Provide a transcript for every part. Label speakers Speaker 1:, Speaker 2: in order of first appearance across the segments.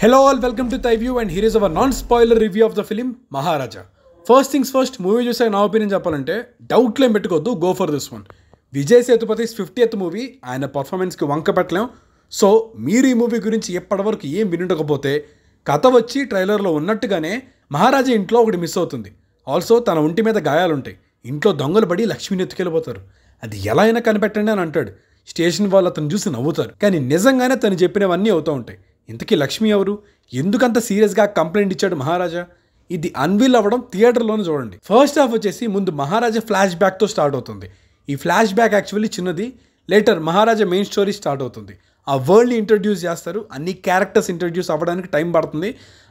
Speaker 1: hello all welcome to thy view and here is our non spoiler review of the film Maharaja first things first movie చూసే నా opinion చెప్పాలంటే డౌట్లేం పెట్టుకోవద్దు go for this one Vijay Sethupathi's ఎత్ movie ఆయన పర్ఫార్మెన్స్కి వంక పెట్టలేం సో మీరు ఈ మూవీ గురించి ఎప్పటివరకు ఏం వినుండకపోతే కథ వచ్చి ట్రైలర్లో ఉన్నట్టుగానే మహారాజా ఇంట్లో ఒకటి మిస్ అవుతుంది ఆల్సో తన ఒంటి మీద గాయాలుంటాయి ఇంట్లో దొంగలు పడి లక్ష్మిని ఎత్తుకెళ్ళిపోతారు అది ఎలా అయినా కనిపెట్టండి అని అంటాడు స్టేషన్ వాళ్ళు అతను చూసి నవ్వుతారు కానీ నిజంగానే తను చెప్పినవన్నీ అవుతూ ఉంటాయి ఇంతకీ లక్ష్మి ఎవరు ఎందుకంత సీరియస్గా కంప్లైంట్ ఇచ్చాడు మహారాజా ఇది అన్విల్ అవ్వడం థియేటర్లోనే చూడండి ఫస్ట్ హాఫ్ వచ్చేసి ముందు మహారాజా ఫ్లాష్ బ్యాక్తో స్టార్ట్ అవుతుంది ఈ ఫ్లాష్ బ్యాక్ యాక్చువల్లీ చిన్నది later Maharaja main story start అవుతుంది ఆ వరల్డ్ని ఇంట్రడ్యూస్ చేస్తారు అన్ని క్యారెక్టర్స్ ఇంట్రడ్యూస్ అవ్వడానికి టైం పడుతుంది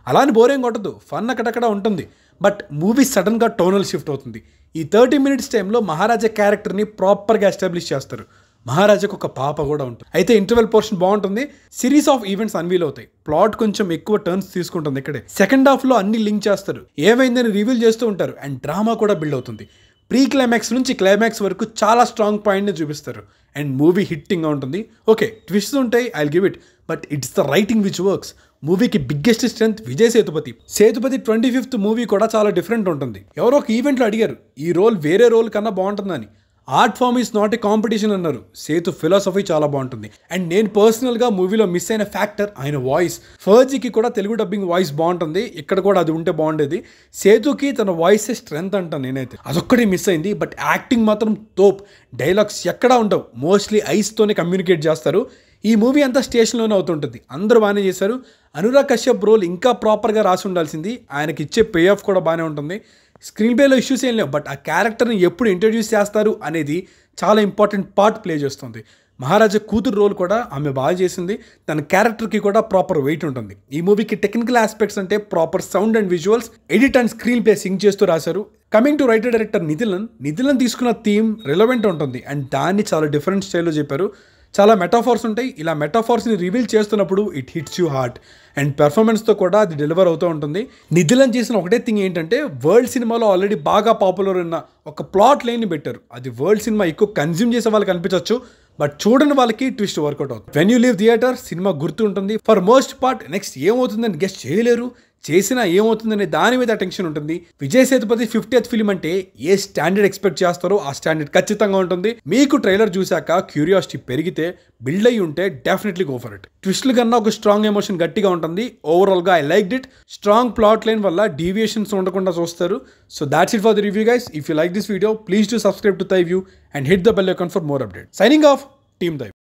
Speaker 1: అలానే బోరేం కొట్టదు ఫన్ అక్కడక్కడ ఉంటుంది బట్ మూవీ సడన్గా టోనల్ షిఫ్ట్ అవుతుంది ఈ థర్టీ మినిట్స్ టైంలో మహారాజా క్యారెక్టర్ని ప్రాపర్గా ఎస్టాబ్లిష్ చేస్తారు మహారాజాకు ఒక పాప కూడా ఉంటుంది అయితే ఇంటర్వెల్ పోర్షన్ బాగుంటుంది సిరీస్ ఆఫ్ ఈవెంట్స్ అన్వీల్ అవుతాయి ప్లాట్ కొంచెం ఎక్కువ టర్న్స్ తీసుకుంటుంది ఇక్కడే సెకండ్ హాఫ్లో అన్ని లింక్ చేస్తారు ఏమైందని రివీల్ చేస్తూ ఉంటారు అండ్ డ్రామా కూడా బిల్డ్ అవుతుంది ప్రీ క్లైమాక్స్ నుంచి క్లైమాక్స్ వరకు చాలా స్ట్రాంగ్ పాయింట్ని చూపిస్తారు అండ్ మూవీ హిట్టింగ్గా ఉంటుంది ఓకే ట్విస్ట్ ఉంటాయి I give it but it's the writing which works మూవీకి biggest strength Vijay Sethupathi Sethupathi twenty fifth movie కూడా చాలా డిఫరెంట్ ఉంటుంది ఎవరో ఒక ఈవెంట్లో అడిగారు ఈ రోల్ వేరే రోల్ కన్నా బాగుంటుందని art form is not a competition అన్నారు సేతు ఫిలాసఫీ చాలా బాగుంటుంది అండ్ నేను పర్సనల్గా మూవీలో మిస్ అయిన ఫ్యాక్టర్ ఆయన వాయిస్ ఫర్జీకి కూడా తెలుగు డబ్బింగ్ వాయిస్ బాగుంటుంది ఇక్కడ కూడా అది ఉంటే బాగుండేది సేతుకి తన వాయిస్ స్ట్రెంగ్త్ అంటాను నేనైతే అదొక్కటి మిస్ అయింది బట్ యాక్టింగ్ మాత్రం తోప్ డైలాగ్స్ ఎక్కడా ఉండవు మోస్ట్లీ ఐస్తోనే కమ్యూనికేట్ చేస్తారు ఈ మూవీ అంతా స్టేషన్లోనే అవుతుంటుంది అందరూ బాగానే చేశారు అనురాగ్ కశ్యప్ రోల్ ఇంకా ప్రాపర్గా రాసి ఉండాల్సింది ఆయనకి ఇచ్చే పే ఆఫ్ కూడా బాగానే ఉంటుంది స్క్రీన్ ప్లేలో ఇష్యూస్ ఏం లేవు బట్ ఆ క్యారెక్టర్ని ఎప్పుడు ఇంట్రడ్యూస్ చేస్తారు అనేది చాలా ఇంపార్టెంట్ పార్ట్ ప్లే చేస్తుంది మహారాజా కూతురు రోల్ కూడా ఆమె బాగా చేసింది తన క్యారెక్టర్కి కూడా ప్రాపర్ వెయిట్ ఉంటుంది ఈ మూవీకి టెక్నికల్ ఆస్పెక్ట్స్ అంటే proper sound and visuals edit and screenplay sync చేస్తూ రాశారు coming to writer director Nithilan Nithilan తీసుకున్న థీమ్ రిలవెంట్ ఉంటుంది అండ్ దాన్ని చాలా డిఫరెంట్ స్టైల్లో చెప్పారు చాలా మెటాఫోర్స్ ఉంటాయి ఇలా మెటాఫోర్స్ని రివీల్ చేస్తున్నప్పుడు it hits you heart and పెర్ఫార్మెన్స్తో కూడా అది డెలివర్ అవుతూ ఉంటుంది నిధులను చేసిన ఒకటే థింగ్ ఏంటంటే వరల్డ్ సినిమాలో ఆల్రెడీ బాగా పాపులర్ ఉన్న ఒక ప్లాట్ లైన్ని పెట్టారు అది వరల్డ్ సినిమా ఎక్కువ కన్జ్యూమ్ చేసే వాళ్ళకి అనిపించవచ్చు బట్ చూడని వాళ్ళకి ట్విస్ట్ వర్కౌట్ అవుతుంది వెన్ యూ లీవ్ థియేటర్ సినిమా గుర్తు ఉంటుంది ఫర్ మోస్ట్ పార్ట్ నెక్స్ట్ ఏమవుతుందని గెస్ట్ చేయలేరు చేసినా ఏమవుతుందనే దాని మీద టెన్షన్ ఉంటుంది విజయ్ సేతుపతి ఫిఫ్టీత్ ఫిలిం అంటే ఏ స్టాండర్డ్ ఎక్స్పెక్ట్ చేస్తారో ఆ స్టాండర్డ్ ఖచ్చితంగా ఉంటుంది మీకు ట్రైలర్ చూశాక క్యూరియాసిటీ పెరిగితే బిల్డ్ అయ్యి ఉంటే డెఫినెట్లీ గో ఫర్ ఇట్ ట్విస్ట్లు కన్నా ఒక స్ట్రాంగ్ ఎమోషన్ గట్టిగా ఉంటుంది ఓవరాల్గా I like it strong plot line వల్ల డీవియేషన్స్ ఉండకుండా చూస్తారు so that's it for the review guys if you like this video please to subscribe to thy view and hit the bell account for more update signing off team దై